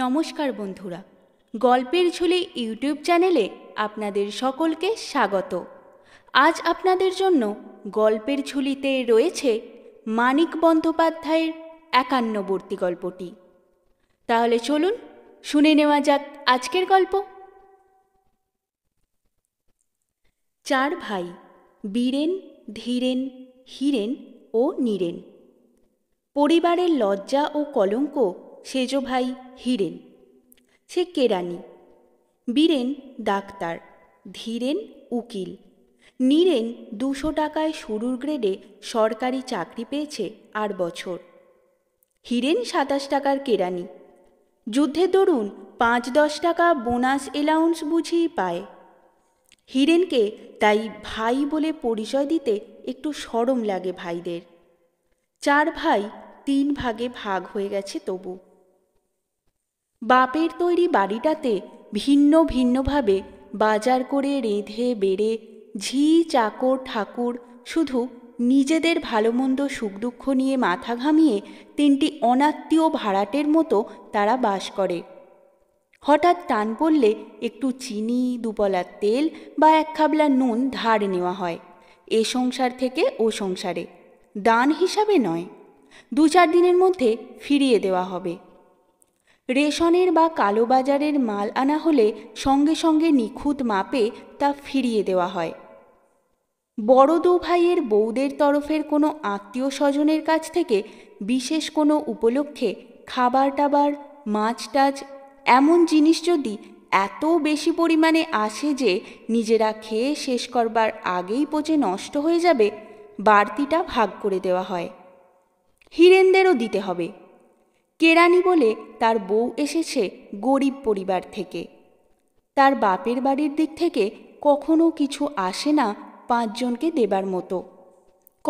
নমস্কার বন্ধুরা গল্পের ঝুলি ইউটিউব চ্যানেলে আপনাদের সকলকে স্বাগত আজ আপনাদের জন্য গল্পের ঝুলিতে রয়েছে মানিক বন্দ্যোপাধ্যায়ের একান্নবর্তী গল্পটি তাহলে চলুন শুনে নেওয়া যাক আজকের গল্প চার ভাই বীরেন ধীরেন হীরেন ও নীরেন পরিবারের লজ্জা ও কলঙ্ক সেজ ভাই হিরেন সে কেরানি বীরেন ডাক্তার ধীরেন উকিল নীরেন দুশো টাকায় শুরুর গ্রেডে সরকারি চাকরি পেয়েছে আর বছর হিরেন সাতাশ টাকার কেরানি যুদ্ধে দরুন পাঁচ দশ টাকা বোনাস এলাউন্স বুঝিয়ে পায় হিরেনকে তাই ভাই বলে পরিচয় দিতে একটু সরম লাগে ভাইদের চার ভাই তিন ভাগে ভাগ হয়ে গেছে তবু বাপের তৈরি বাড়িটাতে ভিন্ন ভিন্নভাবে বাজার করে রেঁধে বেড়ে ঝি চাকর ঠাকুর শুধু নিজেদের ভালো মন্দ সুখ দুঃখ নিয়ে মাথা ঘামিয়ে তিনটি অনাত্মীয় ভাড়াটের মতো তারা বাস করে হঠাৎ টান পড়লে একটু চিনি দুপলার তেল বা এক খাবলা নুন ধার নেওয়া হয় এ সংসার থেকে ও সংসারে দান হিসাবে নয় দু চার দিনের মধ্যে ফিরিয়ে দেওয়া হবে রেশনের বা কালোবাজারের মাল আনা হলে সঙ্গে সঙ্গে নিখুঁত মাপে তা ফিরিয়ে দেওয়া হয় বড় দু ভাইয়ের বৌদের তরফের কোনো আত্মীয় স্বজনের কাছ থেকে বিশেষ কোনো উপলক্ষে খাবার টাবার মাছ টাছ এমন জিনিস যদি এত বেশি পরিমাণে আসে যে নিজেরা খেয়ে শেষ করবার আগেই পচে নষ্ট হয়ে যাবে বাড়তিটা ভাগ করে দেওয়া হয় হিরেনদেরও দিতে হবে কেরানি বলে তার বউ এসেছে গরিব পরিবার থেকে তার বাপের বাড়ির দিক থেকে কখনো কিছু আসে না পাঁচজনকে দেবার মতো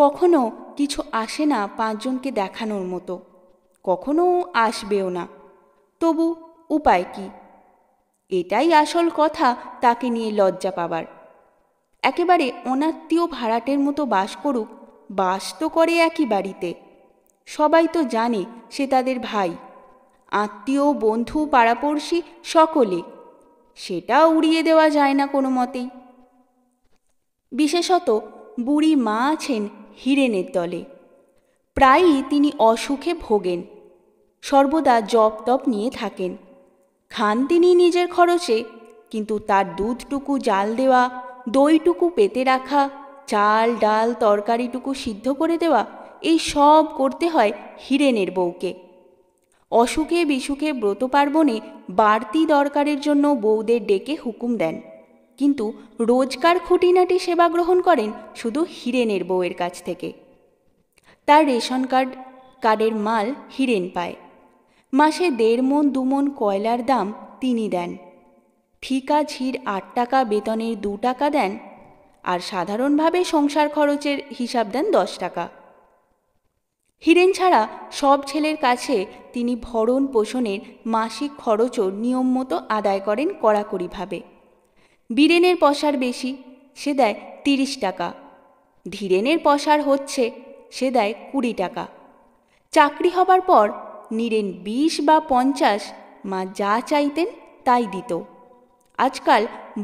কখনো কিছু আসে না পাঁচজনকে দেখানোর মতো কখনো আসবেও না তবু উপায় কি এটাই আসল কথা তাকে নিয়ে লজ্জা পাবার একেবারে অনাত্মীয় ভাড়াটের মতো বাস করুক বাস তো করে একই বাড়িতে সবাই তো জানে সে তাদের ভাই আত্মীয় বন্ধু পাড়াপড়শি সকলে সেটা উড়িয়ে দেওয়া যায় না কোনো মতেই বিশেষত বুড়ি মা আছেন হিরেনের দলে প্রায়ই তিনি অসুখে ভোগেন সর্বদা জপ তপ নিয়ে থাকেন খান তিনি নিজের খরচে কিন্তু তার দুধটুকু জাল দেওয়া দইটুকু পেতে রাখা চাল ডাল তরকারিটুকু সিদ্ধ করে দেওয়া এই সব করতে হয় হিরেনের বউকে অসুখে বিসুখে ব্রত পার্বণে বাড়তি দরকারের জন্য বউদের ডেকে হুকুম দেন কিন্তু রোজকার খুঁটিনাটি সেবা গ্রহণ করেন শুধু হিরেনের বউয়ের কাছ থেকে তার রেশন কার্ড কার্ডের মাল হিরেন পায় মাসে দেড় মন দুমন কয়লার দাম তিনি দেন ঠিকা ঝির আট টাকা বেতনের দু টাকা দেন আর সাধারণভাবে সংসার খরচের হিসাব দেন দশ টাকা হিরেন ছাড়া সব ছেলের কাছে তিনি ভরণ পোষণের মাসিক খরচও নিয়ম মতো আদায় করেন কড়াকড়িভাবে বীরেনের পশার বেশি সে দেয় তিরিশ টাকা ধীরেনের পশার হচ্ছে সে দেয় কুড়ি টাকা চাকরি হবার পর নীরেন বিশ বা পঞ্চাশ মা যা চাইতেন তাই দিত আজকাল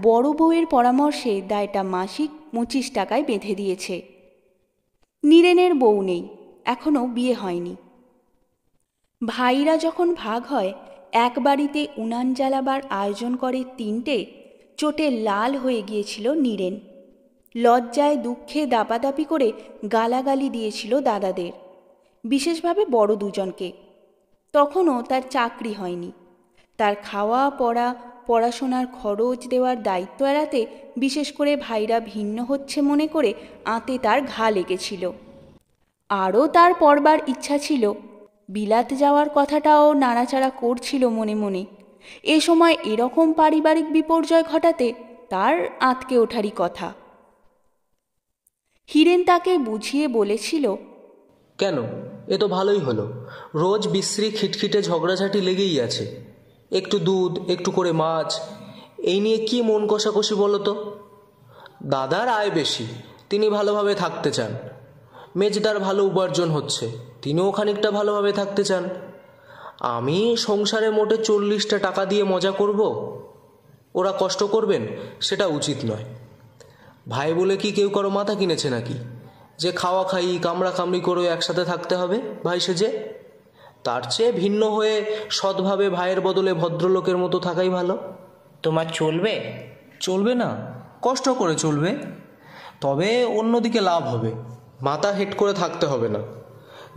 বড় বউয়ের পরামর্শে দায়টা মাসিক পঁচিশ টাকায় বেঁধে দিয়েছে নীরেনের বউ নেই এখনও বিয়ে হয়নি ভাইরা যখন ভাগ হয় এক বাড়িতে উনান জ্বালাবার আয়োজন করে তিনটে চোটে লাল হয়ে গিয়েছিল নীরেন লজ্জায় দুঃখে দাপাদাপি করে গালাগালি দিয়েছিল দাদাদের বিশেষভাবে বড় দুজনকে তখনও তার চাকরি হয়নি তার খাওয়া পড়া পড়াশোনার খরচ দেওয়ার দায়িত্ব এড়াতে বিশেষ করে ভাইরা ভিন্ন হচ্ছে মনে করে আঁতে তার ঘা লেগেছিল আরও তার পড়বার ইচ্ছা ছিল বিলাত যাওয়ার কথাটাও নাড়াচাড়া করছিল মনে মনে এ সময় এরকম পারিবারিক বিপর্যয় ঘটাতে তার আঁতকে ওঠারই কথা হিরেন তাকে বুঝিয়ে বলেছিল কেন এ তো ভালোই হলো রোজ বিশ্রী খিটখিটে ঝগড়াঝাটি লেগেই আছে একটু দুধ একটু করে মাছ এই নিয়ে কি মন কষাকষি বলো তো দাদার আয় বেশি তিনি ভালোভাবে থাকতে চান মেজদার ভালো উপার্জন হচ্ছে তিনিও খানিকটা ভালোভাবে থাকতে চান আমি সংসারে মোটে চল্লিশটা টাকা দিয়ে মজা করব ওরা কষ্ট করবেন সেটা উচিত নয় ভাই বলে কি কেউ কারো মাথা কিনেছে নাকি যে খাওয়া খাই কামড়া কামড়ি করে একসাথে থাকতে হবে ভাই সেজে তার চেয়ে ভিন্ন হয়ে সৎভাবে ভাইয়ের বদলে ভদ্রলোকের মতো থাকাই ভালো তোমার চলবে চলবে না কষ্ট করে চলবে তবে অন্যদিকে লাভ হবে মাথা হেট করে থাকতে হবে না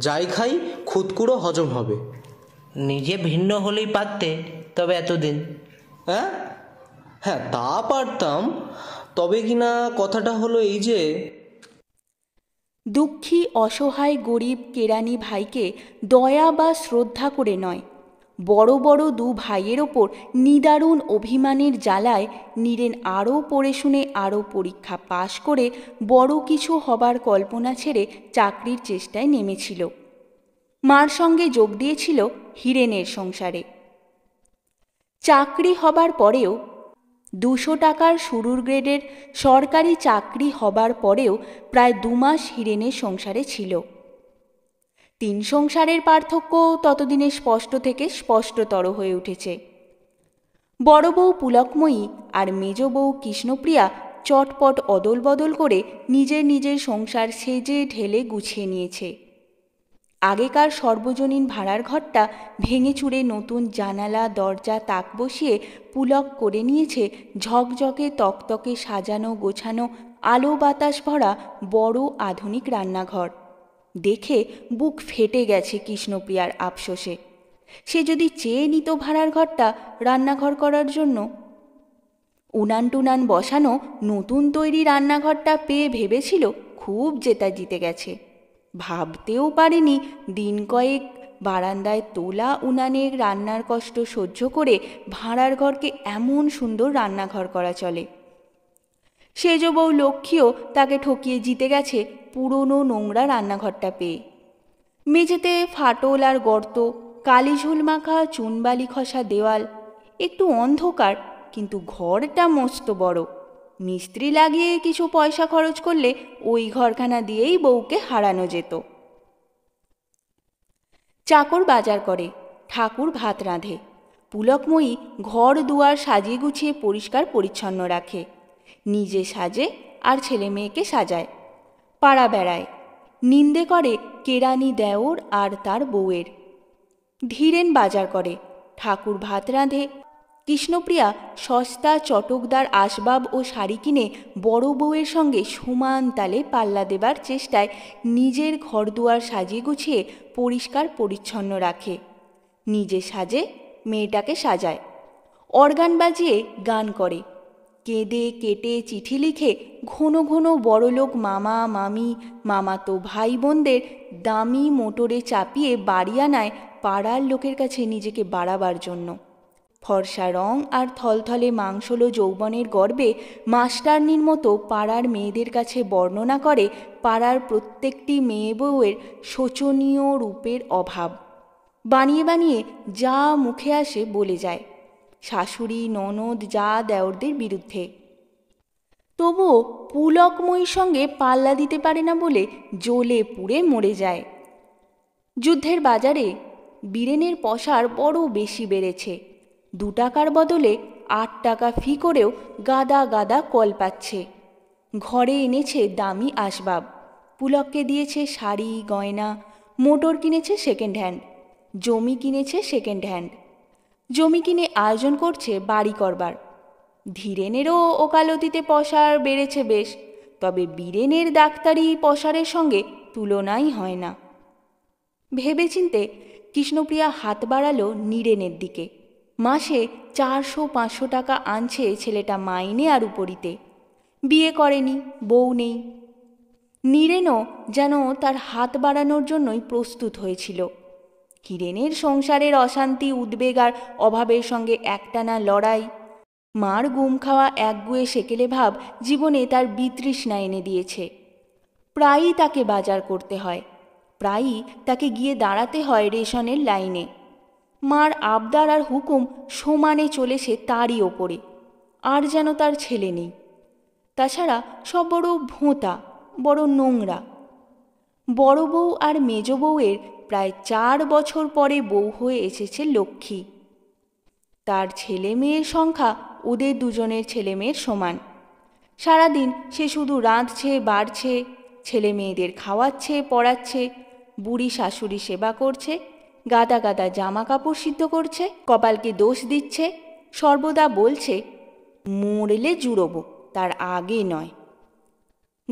যাই খাই খুদকুড়ো হজম হবে নিজে ভিন্ন হলেই পারতে তবে এতদিন হ্যাঁ হ্যাঁ তা পারতাম তবে কিনা কথাটা হলো এই যে দুঃখী অসহায় গরিব কেরানি ভাইকে দয়া বা শ্রদ্ধা করে নয় বড় বড় দু ভাইয়ের ওপর নিদারুণ অভিমানের জ্বালায় নীরেন আরও পড়ে শুনে আরও পরীক্ষা পাশ করে বড় কিছু হবার কল্পনা ছেড়ে চাকরির চেষ্টায় নেমেছিল মার সঙ্গে যোগ দিয়েছিল হিরেনের সংসারে চাকরি হবার পরেও দুশো টাকার শুরুর গ্রেডের সরকারি চাকরি হবার পরেও প্রায় দুমাস হিরেনের সংসারে ছিল তিন সংসারের পার্থক্য ততদিনে স্পষ্ট থেকে স্পষ্টতর হয়ে উঠেছে বড় বউ পুলকময়ী আর মেজ বউ কৃষ্ণপ্রিয়া চটপট অদল বদল করে নিজের নিজের সংসার সেজে ঢেলে গুছিয়ে নিয়েছে আগেকার সর্বজনীন ভাড়ার ঘরটা ভেঙে চুড়ে নতুন জানালা দরজা তাক বসিয়ে পুলক করে নিয়েছে ঝকঝকে তকতকে সাজানো গোছানো আলো বাতাস ভরা বড় আধুনিক রান্নাঘর দেখে বুক ফেটে গেছে কৃষ্ণপ্রিয়ার আফসোসে সে যদি চেয়ে নিত ভাড়ার ঘরটা রান্নাঘর করার জন্য উনান টুনান বসানো নতুন তৈরি রান্নাঘরটা পেয়ে ভেবেছিল খুব জেতা জিতে গেছে ভাবতেও পারেনি দিন কয়েক বারান্দায় তোলা উনানে রান্নার কষ্ট সহ্য করে ভাড়ার ঘরকে এমন সুন্দর রান্নাঘর করা চলে সেজ বউ লক্ষ্মীও তাকে ঠকিয়ে জিতে গেছে পুরনো নোংরা রান্নাঘরটা পেয়ে মেঝেতে ফাটল আর গর্ত কালি ঝুলমাখা চুনবালি খসা দেওয়াল একটু অন্ধকার কিন্তু ঘরটা মস্ত বড় মিস্ত্রি লাগিয়ে কিছু পয়সা খরচ করলে ওই ঘরখানা দিয়েই বউকে হারানো যেত চাকর বাজার করে ঠাকুর ভাত রাঁধে পুলকময়ী ঘর দুয়ার সাজিয়ে গুছিয়ে পরিষ্কার পরিচ্ছন্ন রাখে নিজে সাজে আর ছেলে মেয়েকে সাজায় পাড়া বেড়ায় নিন্দে করে কেরানি দেওর আর তার বউয়ের ধীরেন বাজার করে ঠাকুর ভাত রাঁধে কৃষ্ণপ্রিয়া সস্তা চটকদার আসবাব ও শাড়ি কিনে বড় বউয়ের সঙ্গে সমান তালে পাল্লা দেবার চেষ্টায় নিজের ঘরদুয়ার সাজিয়ে গুছিয়ে পরিষ্কার পরিচ্ছন্ন রাখে নিজে সাজে মেয়েটাকে সাজায় অর্গান বাজিয়ে গান করে কেঁদে কেটে চিঠি লিখে ঘন ঘন বড়লোক মামা মামি মামাতো ভাই বোনদের দামি মোটরে চাপিয়ে বাড়ি আনায় পাড়ার লোকের কাছে নিজেকে বাড়াবার জন্য ফর্সা রং আর থলথলে মাংসলো যৌবনের গর্বে মাস্টারনির মতো পাড়ার মেয়েদের কাছে বর্ণনা করে পাড়ার প্রত্যেকটি মেয়ে বউয়ের শোচনীয় রূপের অভাব বানিয়ে বানিয়ে যা মুখে আসে বলে যায় শাশুড়ি ননদ যা দেওরদের বিরুদ্ধে তবুও পুলকময়ীর সঙ্গে পাল্লা দিতে পারে না বলে জ্বলে পুড়ে মরে যায় যুদ্ধের বাজারে বীরেনের পশার বড় বেশি বেড়েছে দু টাকার বদলে আট টাকা ফি করেও গাদা গাদা কল পাচ্ছে ঘরে এনেছে দামি আসবাব পুলককে দিয়েছে শাড়ি গয়না মোটর কিনেছে সেকেন্ড হ্যান্ড জমি কিনেছে সেকেন্ড হ্যান্ড জমি কিনে আয়োজন করছে বাড়ি করবার ধীরেনেরও ওকালতিতে পশার বেড়েছে বেশ তবে বীরেনের ডাক্তারি পশারের সঙ্গে তুলনাই হয় না ভেবেচিন্তে কৃষ্ণপ্রিয়া হাত বাড়াল নীরেনের দিকে মাসে চারশো পাঁচশো টাকা আনছে ছেলেটা মাইনে আর উপরিতে বিয়ে করেনি বউ নেই নীরেনও যেন তার হাত বাড়ানোর জন্যই প্রস্তুত হয়েছিল কিরেনের সংসারের অশান্তি উদ্বেগ আর অভাবের সঙ্গে একটানা লড়াই মার গুম খাওয়া একগুয়ে সেকেলে ভাব জীবনে তার বিতৃষ্ণা এনে দিয়েছে প্রায়ই তাকে বাজার করতে হয় প্রায়ই তাকে গিয়ে দাঁড়াতে হয় রেশনের লাইনে মার আবদার আর হুকুম সমানে চলেছে তারই ওপরে আর যেন তার ছেলে নেই তাছাড়া সব বড় ভোঁতা বড় নোংরা বড় বউ আর মেজ বউয়ের প্রায় চার বছর পরে বউ হয়ে এসেছে লক্ষ্মী তার ছেলে মেয়ের সংখ্যা ওদের দুজনের ছেলে মেয়ের সমান সারাদিন সে শুধু রাঁধছে বাড়ছে ছেলে মেয়েদের খাওয়াচ্ছে পড়াচ্ছে বুড়ি শাশুড়ি সেবা করছে গাদা গাদা জামা কাপড় সিদ্ধ করছে কপালকে দোষ দিচ্ছে সর্বদা বলছে মরেলে জুড়ব তার আগে নয়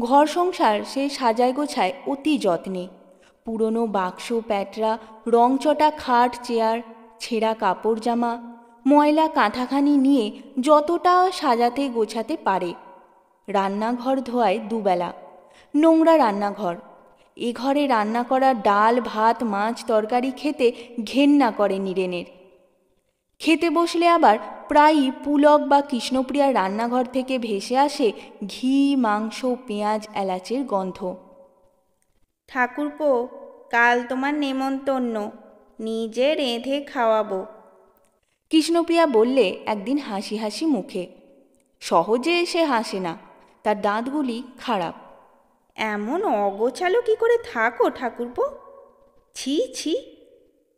ঘর সংসার সে সাজায় গোছায় অতি যত্নে পুরনো বাক্স প্যাটরা রংচটা খাট চেয়ার ছেঁড়া কাপড় জামা ময়লা কাঁথাখানি নিয়ে যতটা সাজাতে গোছাতে পারে রান্নাঘর ধোয়ায় দুবেলা নোংরা রান্নাঘর এ ঘরে রান্না করা ডাল ভাত মাছ তরকারি খেতে ঘেন্না করে নীরেনের খেতে বসলে আবার প্রায়ই পুলক বা কৃষ্ণপ্রিয়ার রান্নাঘর থেকে ভেসে আসে ঘি মাংস পেঁয়াজ এলাচের গন্ধ ঠাকুরপো কাল তোমার নেমন্তন্ন নিজে রেঁধে খাওয়াবো কৃষ্ণপ্রিয়া বললে একদিন হাসি হাসি মুখে সহজে এসে হাসে না তার দাঁতগুলি খারাপ এমন অগোছালো কি করে থাকো ঠাকুরপো ছি ছি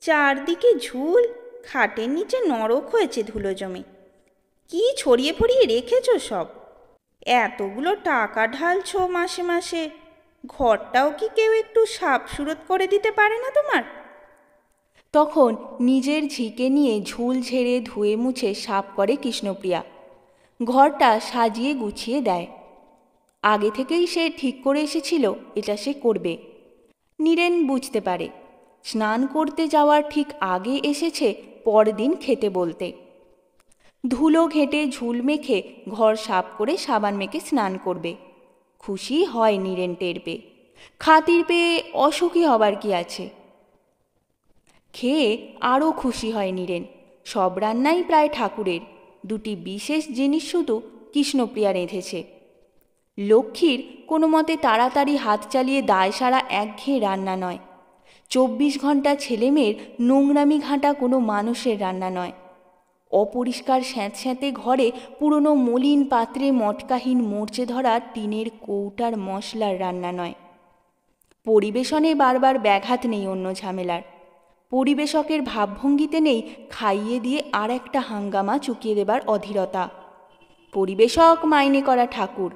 চারদিকে ঝুল খাটের নিচে নরক হয়েছে ধুলো জমে কি ছড়িয়ে ফড়িয়ে রেখেছো সব এতগুলো টাকা ঢালছো মাসে মাসে ঘরটাও কি কেউ একটু সাপ সুরত করে দিতে পারে না তোমার তখন নিজের ঝিকে নিয়ে ঝুল ঝেড়ে ধুয়ে মুছে সাপ করে কৃষ্ণপ্রিয়া ঘরটা সাজিয়ে গুছিয়ে দেয় আগে থেকেই সে ঠিক করে এসেছিল এটা সে করবে নীরেন বুঝতে পারে স্নান করতে যাওয়ার ঠিক আগে এসেছে পরদিন খেতে বলতে ধুলো ঘেঁটে ঝুল মেখে ঘর সাপ করে সাবান মেখে স্নান করবে খুশি হয় নীরেন টের পেয়ে খাতির পেয়ে অসুখী হবার কি আছে খেয়ে আরও খুশি হয় নীরেন সব রান্নাই প্রায় ঠাকুরের দুটি বিশেষ জিনিস শুধু কৃষ্ণপ্রিয়া রেঁধেছে লক্ষ্মীর কোনো মতে তাড়াতাড়ি হাত চালিয়ে দায় সারা একঘেয়ে রান্না নয় চব্বিশ ঘন্টা ছেলেমেয়ের নোংরামি ঘাঁটা কোনো মানুষের রান্না নয় অপরিষ্কার স্যাঁতস্যাঁতে ঘরে পুরনো মলিন পাত্রে মটকাহীন মরচে ধরা টিনের কৌটার মশলার রান্না নয় পরিবেশনে বারবার ব্যাঘাত নেই অন্য ঝামেলার পরিবেশকের ভাবভঙ্গিতে নেই খাইয়ে দিয়ে আর একটা হাঙ্গামা চুকিয়ে দেবার অধীরতা পরিবেশক মাইনে করা ঠাকুর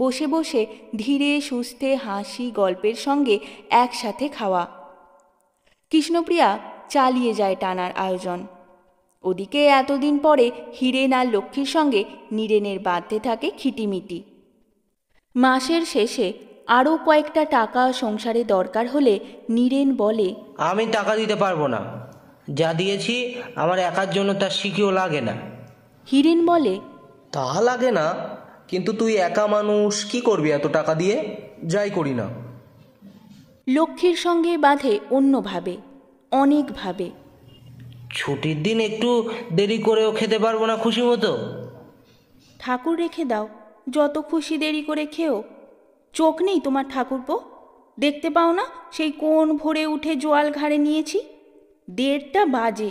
বসে বসে ধীরে সুস্থে হাসি গল্পের সঙ্গে একসাথে খাওয়া কৃষ্ণপ্রিয়া চালিয়ে যায় টানার আয়োজন ওদিকে এতদিন পরে হিরেন আর লক্ষ্মীর সঙ্গে নীরেনের বাঁধতে থাকে খিটিমিটি মাসের শেষে আরও কয়েকটা টাকা সংসারে দরকার হলে নীরেন বলে আমি টাকা দিতে পারবো না যা দিয়েছি আমার একার জন্য তার শিখিও লাগে না হিরেন বলে তা লাগে না কিন্তু তুই একা মানুষ কি করবি এত টাকা দিয়ে যাই করি না লক্ষ্মীর সঙ্গে বাঁধে অন্যভাবে অনেকভাবে ছুটির দিন একটু দেরি করেও খেতে পারবো না খুশি মতো ঠাকুর রেখে দাও যত খুশি দেরি করে খেও চোখ নেই তোমার ঠাকুরপো দেখতে পাও না সেই কোন ভোরে উঠে জোয়াল ঘাড়ে নিয়েছি দেড়টা বাজে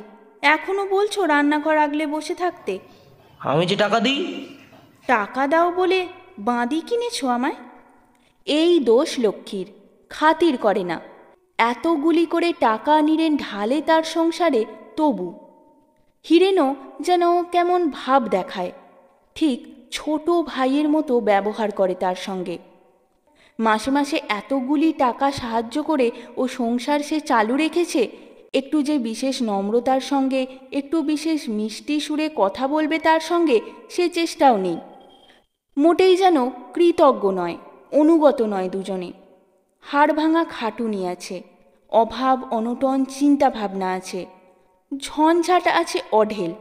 এখনো বলছো রান্নাঘর আগলে বসে থাকতে আমি যে টাকা দিই টাকা দাও বলে বাঁধি কিনেছো আমায় এই দোষ লক্ষ্মীর খাতির করে না এতগুলি করে টাকা নিরেন ঢালে তার সংসারে তবু হিরেনও যেন কেমন ভাব দেখায় ঠিক ছোট ভাইয়ের মতো ব্যবহার করে তার সঙ্গে মাসে মাসে এতগুলি টাকা সাহায্য করে ও সংসার সে চালু রেখেছে একটু যে বিশেষ নম্রতার সঙ্গে একটু বিশেষ মিষ্টি সুরে কথা বলবে তার সঙ্গে সে চেষ্টাও নেই মোটেই যেন কৃতজ্ঞ নয় অনুগত নয় দুজনে হাড় ভাঙা খাটুনি আছে অভাব অনটন চিন্তাভাবনা আছে ঝঞ্ঝাটা আছে অঢেল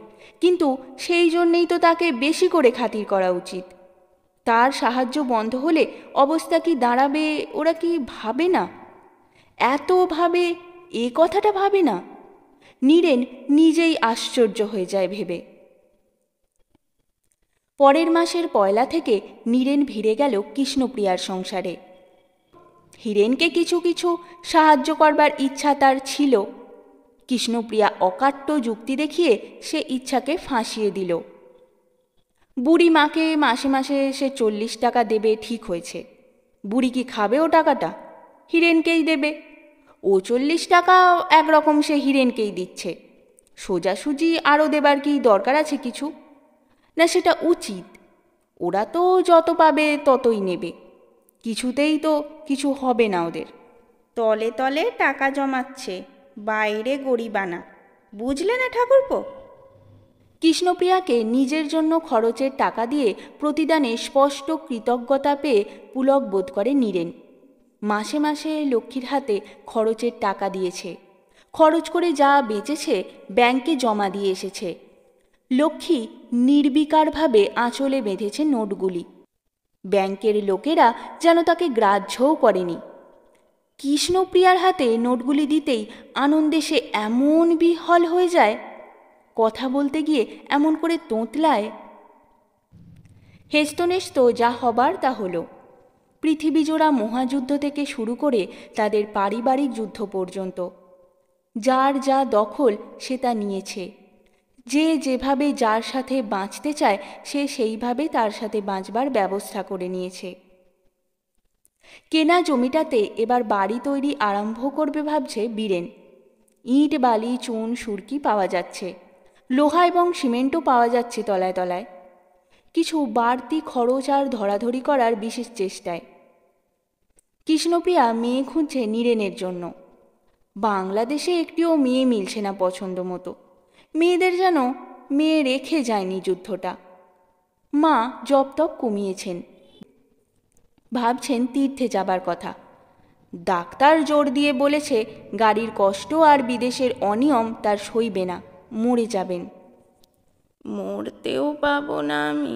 কিন্তু সেই জন্যেই তো তাকে বেশি করে খাতির করা উচিত তার সাহায্য বন্ধ হলে অবস্থা কি দাঁড়াবে ওরা কি ভাবে না এত ভাবে এ কথাটা ভাবে না নীরেন নিজেই আশ্চর্য হয়ে যায় ভেবে পরের মাসের পয়লা থেকে নীরেন ভিড়ে গেল কৃষ্ণপ্রিয়ার সংসারে হিরেনকে কিছু কিছু সাহায্য করবার ইচ্ছা তার ছিল কৃষ্ণপ্রিয়া অকাট্য যুক্তি দেখিয়ে সে ইচ্ছাকে ফাঁসিয়ে দিল বুড়ি মাকে মাসে মাসে সে চল্লিশ টাকা দেবে ঠিক হয়েছে বুড়ি কি খাবে ও টাকাটা হিরেনকেই দেবে ও চল্লিশ টাকা একরকম সে হিরেনকেই দিচ্ছে সোজাসুজি আরও দেবার কি দরকার আছে কিছু না সেটা উচিত ওরা তো যত পাবে ততই নেবে কিছুতেই তো কিছু হবে না ওদের তলে তলে টাকা জমাচ্ছে বাইরে গরিবানা বুঝলে না ঠাকুরপো কৃষ্ণপ্রিয়াকে নিজের জন্য খরচের টাকা দিয়ে প্রতিদানে স্পষ্ট কৃতজ্ঞতা পেয়ে পুলক বোধ করে নিরেন মাসে মাসে লক্ষ্মীর হাতে খরচের টাকা দিয়েছে খরচ করে যা বেঁচেছে ব্যাংকে জমা দিয়ে এসেছে লক্ষ্মী নির্বিকারভাবে আঁচলে বেঁধেছে নোটগুলি ব্যাংকের লোকেরা যেন তাকে গ্রাহ্যও করেনি কৃষ্ণপ্রিয়ার হাতে নোটগুলি দিতেই আনন্দে সে এমন বিহল হয়ে যায় কথা বলতে গিয়ে এমন করে তোঁতলায় হেস্তনেস্ত যা হবার তা হলো পৃথিবীজোড়া মহাযুদ্ধ থেকে শুরু করে তাদের পারিবারিক যুদ্ধ পর্যন্ত যার যা দখল সে তা নিয়েছে যে যেভাবে যার সাথে বাঁচতে চায় সে সেইভাবে তার সাথে বাঁচবার ব্যবস্থা করে নিয়েছে কেনা জমিটাতে এবার বাড়ি তৈরি আরম্ভ করবে ভাবছে বীরেন ইট বালি চুন সুরকি পাওয়া যাচ্ছে লোহা এবং সিমেন্টও পাওয়া যাচ্ছে তলায় তলায় কিছু বাড়তি খরচ আর ধরাধরি করার বিশেষ চেষ্টায় কৃষ্ণপ্রিয়া মেয়ে খুঁজছে নীরেনের জন্য বাংলাদেশে একটিও মেয়ে মিলছে না পছন্দ মতো মেয়েদের যেন মেয়ে রেখে যায়নি যুদ্ধটা মা জপ তপ কমিয়েছেন ভাবছেন তীর্থে যাবার কথা ডাক্তার জোর দিয়ে বলেছে গাড়ির কষ্ট আর বিদেশের অনিয়ম তার সইবে না মরে যাবেন মরতেও পাবো না আমি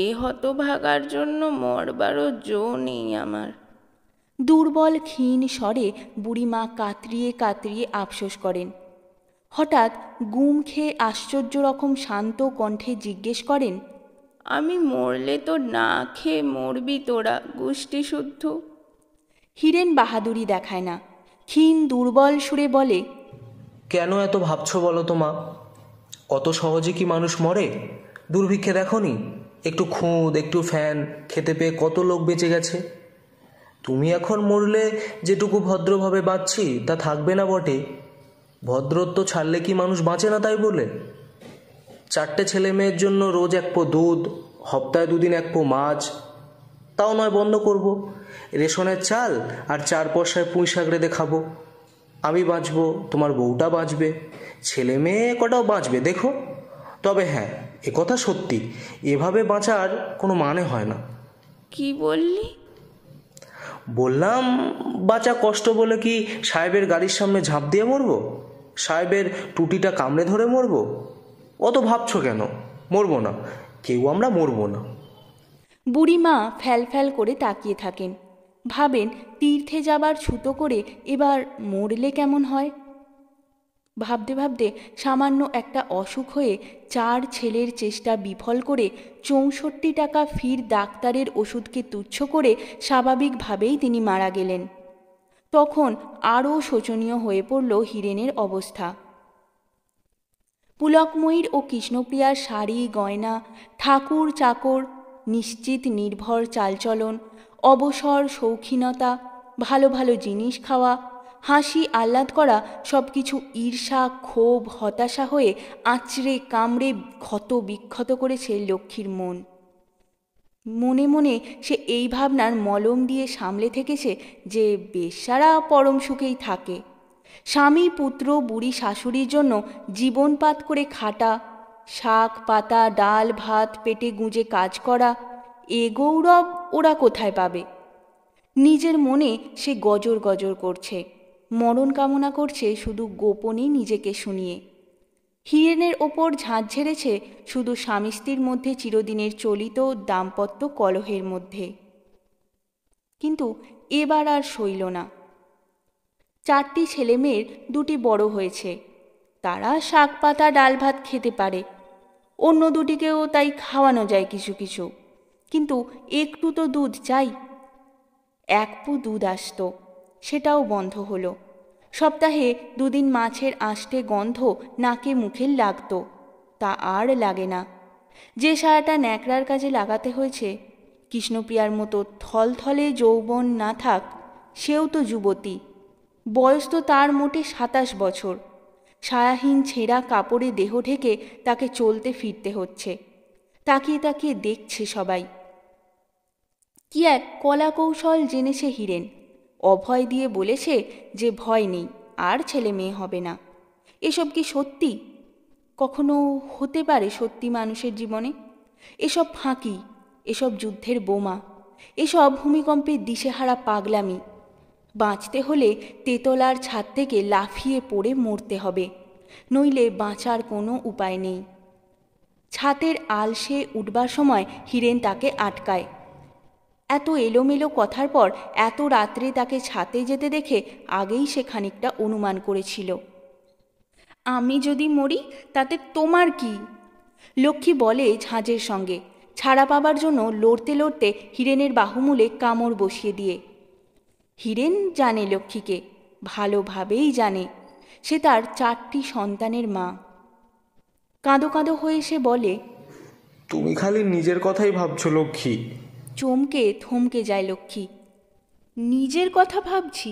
এ হতভাগার জন্য মরবারও জো নেই আমার দুর্বল ক্ষীণ স্বরে বুড়িমা কাতরিয়ে কাতরিয়ে আফসোস করেন হঠাৎ গুম খেয়ে আশ্চর্য রকম শান্ত কণ্ঠে জিজ্ঞেস করেন আমি মরলে তো না খেয়ে মরবি তোরা গোষ্ঠী শুদ্ধ হিরেন বাহাদুরি দেখায় না ক্ষীণ দুর্বল সুরে বলে কেন এত ভাবছো বলো তো মা অত সহজে কি মানুষ মরে দুর্ভিক্ষে দেখনি একটু খুঁদ একটু ফ্যান খেতে পেয়ে কত লোক বেঁচে গেছে তুমি এখন মরলে যেটুকু ভদ্রভাবে বাঁচছি তা থাকবে না বটে ভদ্রত্ব ছাড়লে কি মানুষ বাঁচে না তাই বলে চারটে ছেলে মেয়ের জন্য রোজ এক পো দুধ হপ্তায় দুদিন এক পো মাছ তাও নয় বন্ধ করব। রেশনের চাল আর চার পয়সায় পুঁই শাক রেঁধে খাবো আমি বাঁচব তোমার বউটা বাঁচবে ছেলে মেয়ে কটাও বাঁচবে দেখো তবে হ্যাঁ একথা সত্যি এভাবে বাঁচার কোনো মানে হয় না কি বললি বললাম বাঁচা কষ্ট বলে কি সাহেবের গাড়ির সামনে ঝাঁপ দিয়ে মরবো সাহেবের টুটিটা কামড়ে ধরে মরবো অত ভাবছো কেন মরবো না কেউ আমরা মরবো না বুড়িমা ফ্যাল করে তাকিয়ে থাকেন ভাবেন তীর্থে যাবার ছুতো করে এবার মরলে কেমন হয় ভাবতে ভাবতে সামান্য একটা অসুখ হয়ে চার ছেলের চেষ্টা বিফল করে চৌষট্টি টাকা ফির ডাক্তারের ওষুধকে তুচ্ছ করে স্বাভাবিকভাবেই তিনি মারা গেলেন তখন আরও শোচনীয় হয়ে পড়ল হিরেনের অবস্থা পুলকময়ীর ও কৃষ্ণপ্রিয়ার শাড়ি গয়না ঠাকুর চাকর নিশ্চিত নির্ভর চালচলন অবসর শৌখিনতা ভালো ভালো জিনিস খাওয়া হাসি আহ্লাদ করা সব কিছু ঈর্ষা ক্ষোভ হতাশা হয়ে আঁচড়ে কামড়ে ক্ষত বিক্ষত করেছে লক্ষ্মীর মন মনে মনে সে এই ভাবনার মলম দিয়ে সামলে থেকেছে যে বেশারা পরম সুখেই থাকে স্বামী পুত্র বুড়ি শাশুড়ির জন্য জীবনপাত করে খাটা শাক পাতা ডাল ভাত পেটে গুঁজে কাজ করা এ গৌরব ওরা কোথায় পাবে নিজের মনে সে গজর গজর করছে মরণ কামনা করছে শুধু গোপনে নিজেকে শুনিয়ে হিরেনের ওপর ঝাঁঝ ঝেড়েছে শুধু স্বামী স্ত্রীর মধ্যে চিরদিনের চলিত দাম্পত্য কলহের মধ্যে কিন্তু এবার আর সইল না চারটি ছেলে মেয়ের দুটি বড় হয়েছে তারা শাক পাতা ডাল ভাত খেতে পারে অন্য দুটিকেও তাই খাওয়ানো যায় কিছু কিছু কিন্তু একটু তো দুধ চাই এক পু দুধ আসত সেটাও বন্ধ হলো সপ্তাহে দুদিন মাছের আষ্টে গন্ধ নাকে মুখে লাগত তা আর লাগে না যে সারাটা ন্যাকড়ার কাজে লাগাতে হয়েছে কৃষ্ণপ্রিয়ার মতো থলথলে যৌবন না থাক সেও তো যুবতী বয়স তো তার মোটে সাতাশ বছর সায়াহীন ছেঁড়া কাপড়ে দেহ ঢেকে তাকে চলতে ফিরতে হচ্ছে তাকিয়ে তাকিয়ে দেখছে সবাই কি এক কলা কৌশল জেনেছে হিরেন অভয় দিয়ে বলেছে যে ভয় নেই আর ছেলে মেয়ে হবে না এসব কি সত্যি কখনো হতে পারে সত্যি মানুষের জীবনে এসব ফাঁকি এসব যুদ্ধের বোমা এসব ভূমিকম্পের দিশেহারা পাগলামি বাঁচতে হলে তেতলার ছাদ থেকে লাফিয়ে পড়ে মরতে হবে নইলে বাঁচার কোনো উপায় নেই ছাতের আলসে উঠবার সময় হিরেন তাকে আটকায় এত এলোমেলো কথার পর এত রাত্রে তাকে ছাতে যেতে দেখে আগেই সে খানিকটা অনুমান করেছিল আমি যদি মরি তাতে তোমার কি লক্ষ্মী বলে ঝাঁঝের সঙ্গে ছাড়া পাবার জন্য লড়তে লড়তে হিরেনের বাহুমূলে কামড় বসিয়ে দিয়ে হিরেন জানে লক্ষ্মীকে ভালোভাবেই জানে সে তার চারটি সন্তানের মা কাঁদো কাঁদো হয়ে সে বলে তুমি খালি নিজের কথাই ভাবছো লক্ষ্মী চমকে থমকে যায় লক্ষ্মী নিজের কথা ভাবছি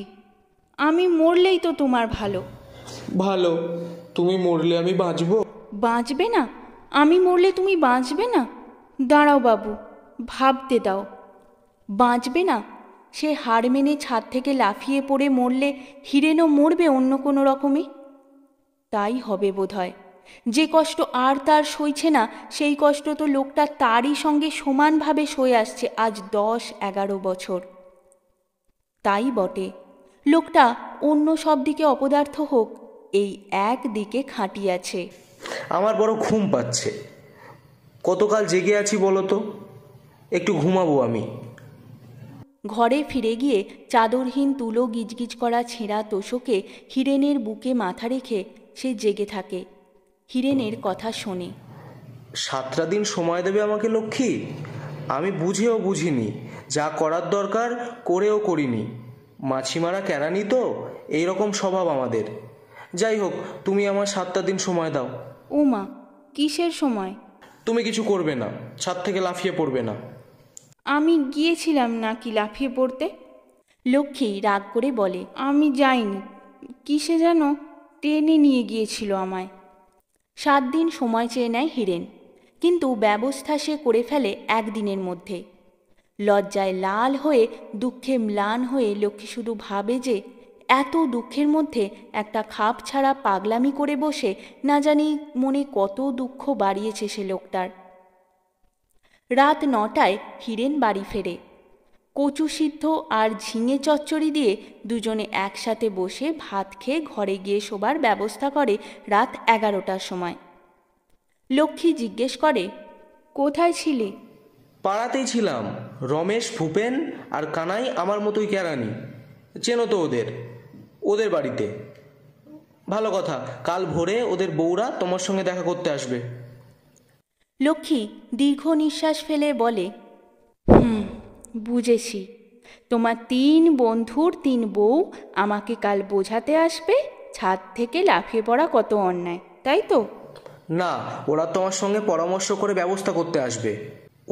আমি মরলেই তো তোমার ভালো ভালো তুমি মরলে আমি বাঁচবো বাঁচবে না আমি মরলে তুমি বাঁচবে না দাঁড়াও বাবু ভাবতে দাও বাঁচবে না সে হার মেনে ছাদ থেকে লাফিয়ে পড়ে মরলে হিরেনও মরবে অন্য কোনো রকমে তাই হবে বোধহয় যে কষ্ট আর তার সইছে না সেই কষ্ট তো লোকটা তারই সঙ্গে সমানভাবে সয়ে আসছে আজ দশ এগারো বছর তাই বটে লোকটা অন্য সব দিকে অপদার্থ হোক এই এক দিকে আছে আমার বড় ঘুম পাচ্ছে কতকাল জেগে আছি বলতো একটু ঘুমাবো আমি ঘরে ফিরে গিয়ে চাদরহীন তুলো গিজগিজ করা ছেঁড়া তোষকে হিরেনের বুকে মাথা রেখে সে জেগে থাকে হিরেনের কথা শোনে সাতটা দিন সময় দেবে আমাকে লক্ষ্মী আমি বুঝেও বুঝিনি যা করার দরকার করেও করিনি মাছিমারা কেরানি তো এই রকম স্বভাব আমাদের যাই হোক তুমি আমার সাতটা দিন সময় দাও উমা কিসের সময় তুমি কিছু করবে না ছাদ থেকে লাফিয়ে পড়বে না আমি গিয়েছিলাম নাকি লাফিয়ে পড়তে লক্ষ্মী রাগ করে বলে আমি যাইনি কিসে যেন টেনে নিয়ে গিয়েছিল আমায় সাত দিন সময় চেয়ে নেয় হিরেন কিন্তু ব্যবস্থা সে করে ফেলে একদিনের মধ্যে লজ্জায় লাল হয়ে দুঃখে ম্লান হয়ে লক্ষ্মী শুধু ভাবে যে এত দুঃখের মধ্যে একটা খাপ ছাড়া পাগলামি করে বসে না জানি মনে কত দুঃখ বাড়িয়েছে সে লোকটার রাত নটায় হিরেন বাড়ি ফেরে কচু সিদ্ধ আর ঝিঙে চচ্চড়ি দিয়ে দুজনে একসাথে বসে ভাত খেয়ে ঘরে গিয়ে শোবার ব্যবস্থা করে রাত এগারোটার সময় লক্ষ্মী জিজ্ঞেস করে কোথায় ছিলে পাড়াতেই ছিলাম রমেশ ফুপেন আর কানাই আমার মতোই কেরানি চেনো তো ওদের ওদের বাড়িতে ভালো কথা কাল ভোরে ওদের বউরা তোমার সঙ্গে দেখা করতে আসবে লক্ষ্মী দীর্ঘ নিঃশ্বাস ফেলে বলে হুম বুঝেছি তোমার তিন বন্ধুর তিন বউ আমাকে কাল বোঝাতে আসবে ছাদ থেকে লাফিয়ে পড়া কত অন্যায় তাই তো না ওরা তোমার সঙ্গে পরামর্শ করে ব্যবস্থা করতে আসবে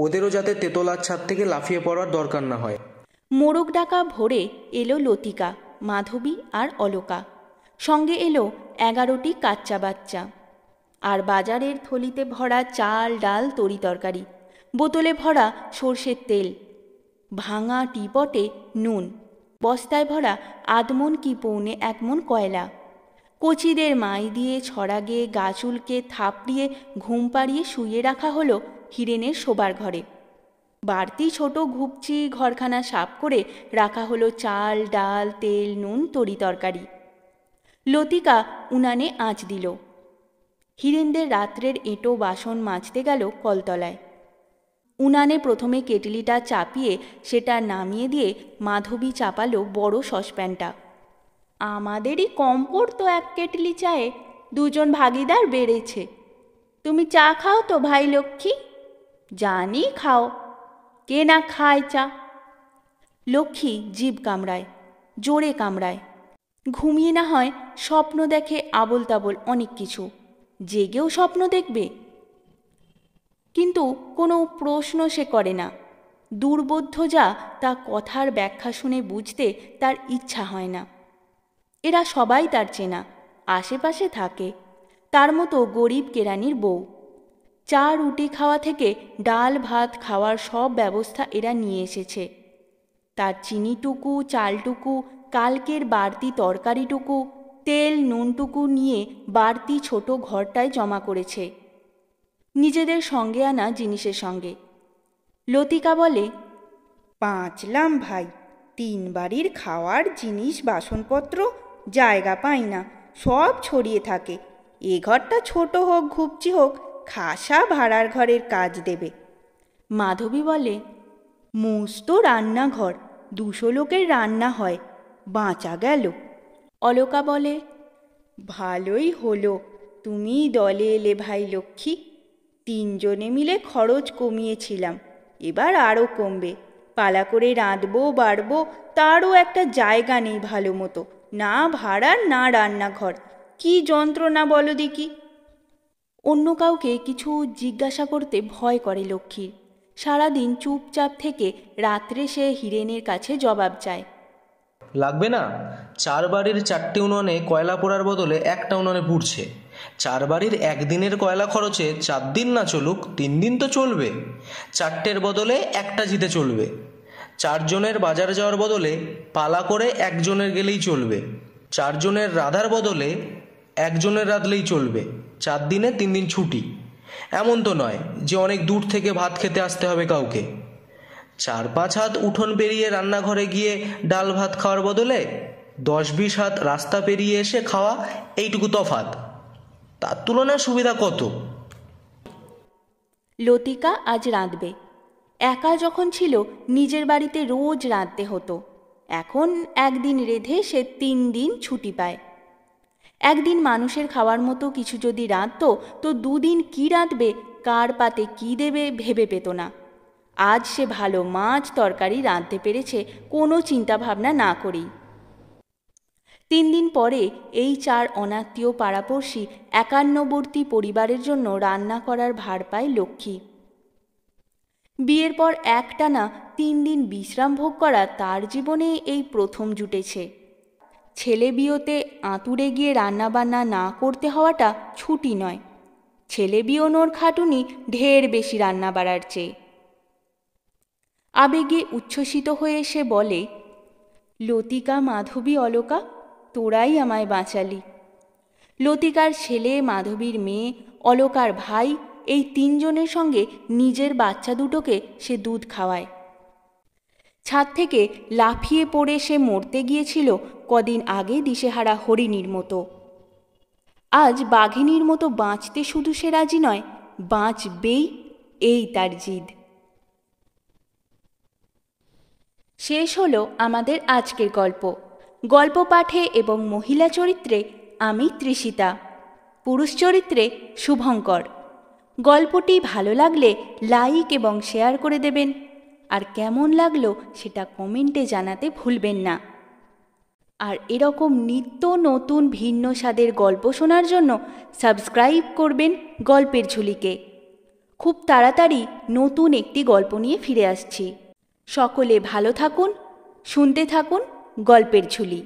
ওদেরও যাতে তেতলার ছাদ থেকে লাফিয়ে পড়ার দরকার না হয় মোরগ ডাকা ভরে এলো লতিকা মাধবী আর অলোকা সঙ্গে এলো এগারোটি কাচ্চা বাচ্চা আর বাজারের থলিতে ভরা চাল ডাল তরি তরকারি বোতলে ভরা সর্ষের তেল ভাঙা টিপটে নুন বস্তায় ভরা আধমন কি পৌনে একমন কয়লা কচিদের মাই দিয়ে ছড়া গাছুলকে থাপড়িয়ে ঘুম পাড়িয়ে শুয়ে রাখা হলো হিরেনের শোবার ঘরে বাড়তি ছোট ঘুপচি ঘরখানা সাফ করে রাখা হলো চাল ডাল তেল নুন তরি তরকারি লতিকা উনানে আঁচ দিল হিরেনদের রাত্রের এঁটো বাসন মাজতে গেল কলতলায় উনানে প্রথমে কেটলিটা চাপিয়ে সেটা নামিয়ে দিয়ে মাধবী চাপালো বড় সসপ্যানটা আমাদেরই কম পড়তো এক কেটলি চায়ে দুজন ভাগিদার বেড়েছে তুমি চা খাও তো ভাই লক্ষ্মী জানি খাও কে না খায় চা লক্ষ্মী জীব কামড়ায় জোরে কামড়ায় ঘুমিয়ে না হয় স্বপ্ন দেখে আবল তাবল অনেক কিছু জেগেও স্বপ্ন দেখবে কিন্তু কোনো প্রশ্ন সে করে না দুর্বোধ্য যা তা কথার ব্যাখ্যা শুনে বুঝতে তার ইচ্ছা হয় না এরা সবাই তার চেনা আশেপাশে থাকে তার মতো গরিব কেরানির বউ চা রুটি খাওয়া থেকে ডাল ভাত খাওয়ার সব ব্যবস্থা এরা নিয়ে এসেছে তার চিনিটুকু চালটুকু কালকের বাড়তি তরকারিটুকু তেল নুনটুকু নিয়ে বাড়তি ছোট ঘরটায় জমা করেছে নিজেদের সঙ্গে আনা জিনিসের সঙ্গে লতিকা বলে পাঁচলাম ভাই তিন বাড়ির খাওয়ার জিনিস বাসনপত্র জায়গা পাই না সব ছড়িয়ে থাকে এ ঘরটা ছোট হোক ঘুপচি হোক খাসা ভাড়ার ঘরের কাজ দেবে মাধবী বলে মোস্ত রান্নাঘর দুশো লোকের রান্না হয় বাঁচা গেল অলোকা বলে ভালোই হলো তুমি দলে এলে ভাই লক্ষ্মী তিনজনে মিলে খরচ কমিয়েছিলাম এবার আরও কমবে পালা করে রাঁধবো বাড়বো তারও একটা জায়গা নেই ভালো মতো না ভাড়া না রান্নাঘর কি যন্ত্রণা বলো দেখি অন্য কাউকে কিছু জিজ্ঞাসা করতে ভয় করে লক্ষ্মীর সারাদিন চুপচাপ থেকে রাত্রে সে হিরেনের কাছে জবাব চায় লাগবে না চার বাড়ির চারটে উনুনে কয়লা পোড়ার বদলে একটা উনুনে পুড়ছে চার বাড়ির একদিনের কয়লা খরচে চার দিন না চলুক তিন দিন তো চলবে চারটের বদলে একটা জিতে চলবে চারজনের বাজারে যাওয়ার বদলে পালা করে একজনের গেলেই চলবে চারজনের রাধার বদলে একজনের রাঁধলেই চলবে চার দিনে তিন দিন ছুটি এমন তো নয় যে অনেক দূর থেকে ভাত খেতে আসতে হবে কাউকে চার পাঁচ হাত উঠোন পেরিয়ে রান্নাঘরে গিয়ে ডাল ভাত খাওয়ার বদলে দশ বিশ হাত রাস্তা পেরিয়ে এসে খাওয়া এইটুকু তফাত তার তুলনায় সুবিধা কত লতিকা আজ রাঁধবে একা যখন ছিল নিজের বাড়িতে রোজ রাঁধতে হতো এখন একদিন রেধে সে তিন দিন ছুটি পায় একদিন মানুষের খাওয়ার মতো কিছু যদি রাঁধত তো দুদিন কি রাঁধবে কার পাতে কি দেবে ভেবে পেত না আজ সে ভালো মাছ তরকারি রাঁধতে পেরেছে কোনো চিন্তাভাবনা না করেই তিন দিন পরে এই চার অনাত্মীয় পাড়াপড়শি একান্নবর্তী পরিবারের জন্য রান্না করার ভার পায় লক্ষ্মী বিয়ের পর একটানা তিন দিন বিশ্রাম ভোগ করা তার জীবনে এই প্রথম জুটেছে ছেলে বিয়েতে আঁতুড়ে গিয়ে রান্নাবান্না না করতে হওয়াটা ছুটি নয় ছেলে বিয়নোর খাটুনি ঢের বেশি রান্না বাড়ার চেয়ে আবেগে উচ্ছ্বসিত হয়ে এসে বলে লতিকা মাধবী অলকা তোরাই আমায় বাঁচালি লতিকার ছেলে মাধবীর মেয়ে অলকার ভাই এই তিনজনের সঙ্গে নিজের বাচ্চা দুটোকে সে দুধ খাওয়ায় ছাদ থেকে লাফিয়ে পড়ে সে মরতে গিয়েছিল কদিন আগে দিশেহারা হরিণীর মতো আজ বাঘিনীর মতো বাঁচতে শুধু সে রাজি নয় বাঁচবেই এই তার জিদ শেষ হলো আমাদের আজকের গল্প গল্প পাঠে এবং মহিলা চরিত্রে আমি তৃষিতা পুরুষ চরিত্রে শুভঙ্কর গল্পটি ভালো লাগলে লাইক এবং শেয়ার করে দেবেন আর কেমন লাগলো সেটা কমেন্টে জানাতে ভুলবেন না আর এরকম নিত্য নতুন ভিন্ন স্বাদের গল্প শোনার জন্য সাবস্ক্রাইব করবেন গল্পের ঝুলিকে খুব তাড়াতাড়ি নতুন একটি গল্প নিয়ে ফিরে আসছি সকলে ভালো থাকুন শুনতে থাকুন গল্পের ঝুলি